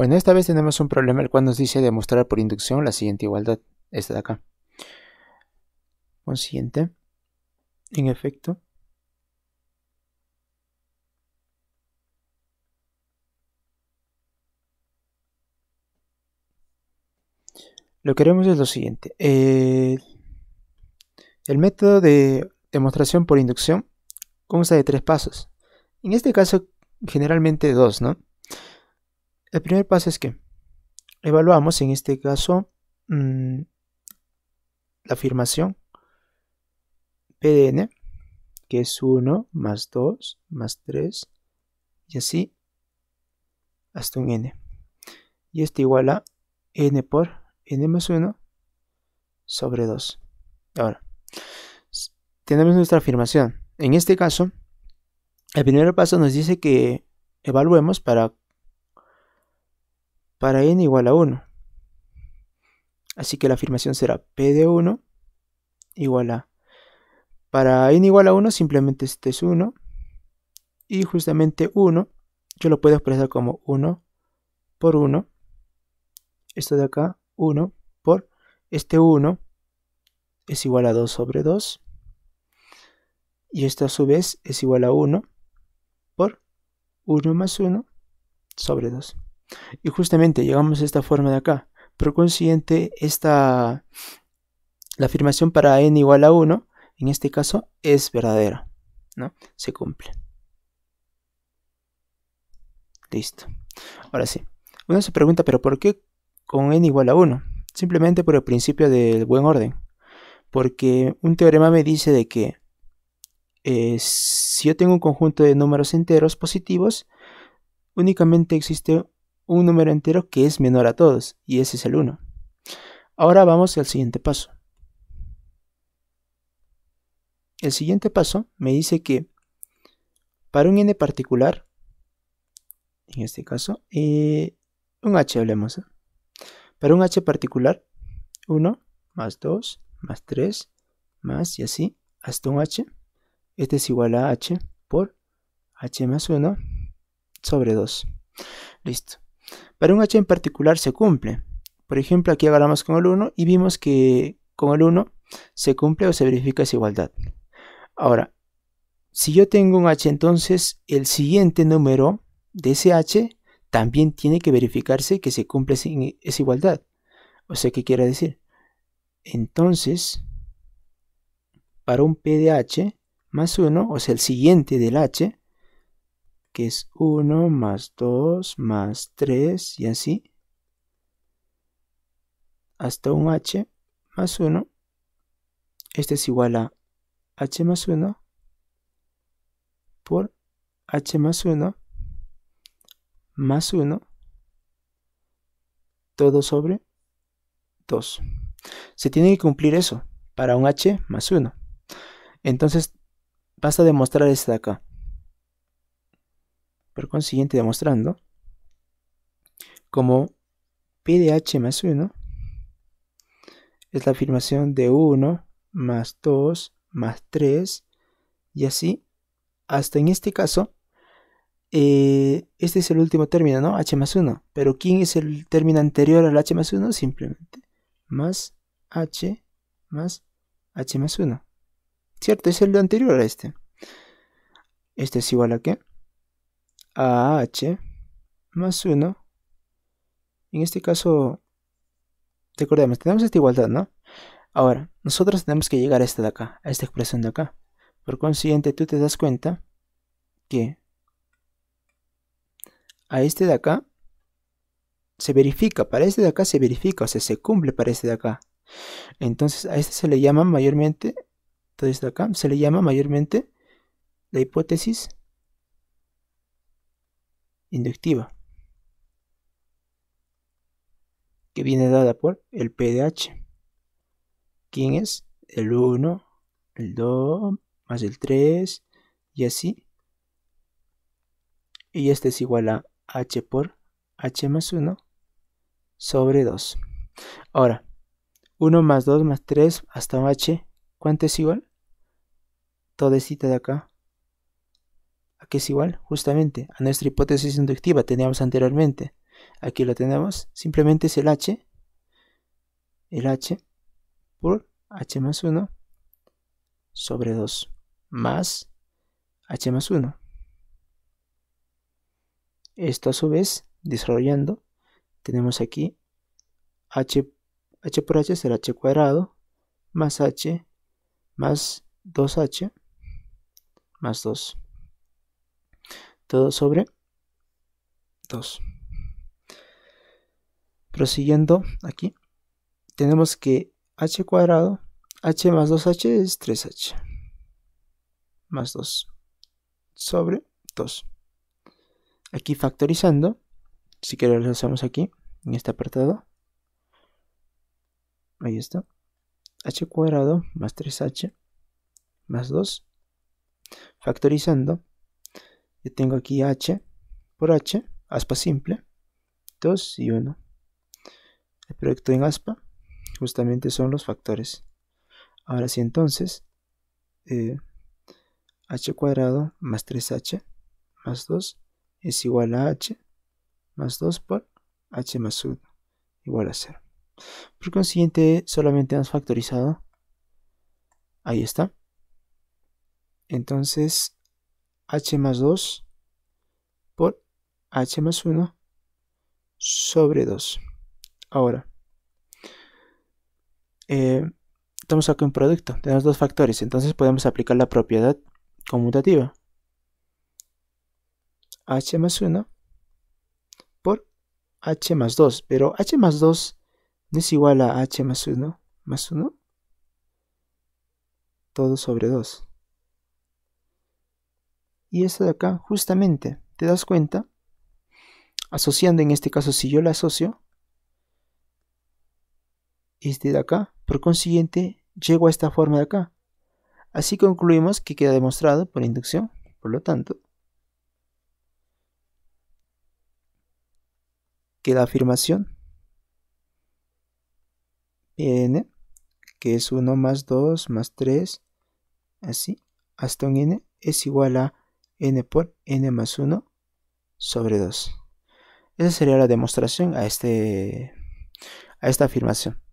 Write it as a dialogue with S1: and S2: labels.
S1: Bueno, esta vez tenemos un problema el cual nos dice demostrar por inducción la siguiente igualdad, esta de acá. ¿Consiguiente? en efecto. Lo que queremos es lo siguiente. el método de demostración por inducción consta de tres pasos. En este caso, generalmente dos, ¿no? El primer paso es que evaluamos, en este caso, mm, la afirmación PDN, que es 1 más 2 más 3 y así hasta un n. Y esto igual a n por n más 1 sobre 2. Ahora, tenemos nuestra afirmación. En este caso, el primer paso nos dice que evaluemos para para n igual a 1. Así que la afirmación será P de 1 igual a... Para n igual a 1 simplemente este es 1. Y justamente 1 yo lo puedo expresar como 1 por 1. Esto de acá, 1 por este 1 es igual a 2 sobre 2. Y esto a su vez es igual a 1 por 1 más 1 sobre 2. Y justamente llegamos a esta forma de acá. Por consiguiente, esta, la afirmación para n igual a 1, en este caso, es verdadera. ¿no? Se cumple. Listo. Ahora sí. Uno se pregunta, ¿pero por qué con n igual a 1? Simplemente por el principio del buen orden. Porque un teorema me dice de que eh, si yo tengo un conjunto de números enteros positivos, únicamente existe un número entero que es menor a todos, y ese es el 1. Ahora vamos al siguiente paso. El siguiente paso me dice que para un n particular, en este caso, eh, un h hablemos. ¿eh? Para un h particular, 1 más 2 más 3 más y así hasta un h. Este es igual a h por h más 1 sobre 2. Listo. Para un h en particular se cumple. Por ejemplo, aquí agarramos con el 1 y vimos que con el 1 se cumple o se verifica esa igualdad. Ahora, si yo tengo un h, entonces el siguiente número de ese h también tiene que verificarse que se cumple esa igualdad. O sea, ¿qué quiere decir? Entonces, para un p de h más 1, o sea, el siguiente del h, que es 1 más 2 más 3 y así, hasta un h más 1. Este es igual a h más 1 por h más 1 más 1 todo sobre 2. Se tiene que cumplir eso para un h más 1. Entonces, vas a demostrar esto de acá por consiguiente demostrando como P de h más 1 es la afirmación de 1 más 2 más 3 y así hasta en este caso eh, este es el último término, ¿no? h más 1. Pero ¿quién es el término anterior al h más 1? Simplemente más h más h más 1. ¿Cierto? Es el anterior a este. Este es igual a qué? h más 1. En este caso, recordemos, tenemos esta igualdad, ¿no? Ahora, nosotros tenemos que llegar a esta de acá, a esta expresión de acá. Por consiguiente, tú te das cuenta que a este de acá se verifica, para este de acá se verifica, o sea, se cumple para este de acá. Entonces, a este se le llama mayormente, todo esto de acá, se le llama mayormente la hipótesis inductiva, que viene dada por el pdh. ¿quién es el 1, el 2, más el 3, y así. Y este es igual a H por H más 1 sobre 2. Ahora, 1 más 2 más 3 hasta H, ¿cuánto es igual? cita de acá, que es igual justamente a nuestra hipótesis inductiva teníamos anteriormente. Aquí lo tenemos, simplemente es el h, el h por h más 1 sobre 2 más h más 1. Esto a su vez, desarrollando, tenemos aquí h, h por h es el h cuadrado más h más 2h más 2 todo sobre 2. Prosiguiendo aquí, tenemos que h cuadrado, h más 2h es 3h, más 2 sobre 2. Aquí factorizando, si que lo hacemos aquí, en este apartado, ahí está, h cuadrado más 3h más 2, factorizando, yo tengo aquí h por h, aspa simple, 2 y 1. El proyecto en aspa justamente son los factores. Ahora sí entonces, eh, h cuadrado más 3h más 2 es igual a h más 2 por h más 1 igual a 0. Por consiguiente, solamente hemos factorizado. Ahí está. Entonces, h más 2 por h más 1 sobre 2. Ahora, eh, estamos acá en producto, tenemos dos factores, entonces podemos aplicar la propiedad conmutativa. h más 1 por h más 2, pero h más 2 no es igual a h más 1 más 1, todo sobre 2. Y esta de acá, justamente, ¿te das cuenta? Asociando en este caso, si yo la asocio, este de acá, por consiguiente, llego a esta forma de acá. Así concluimos que queda demostrado por inducción, por lo tanto, que la afirmación n, que es 1 más 2 más 3, así, hasta un n, es igual a n por n más 1 sobre 2. Esa sería la demostración a, este, a esta afirmación.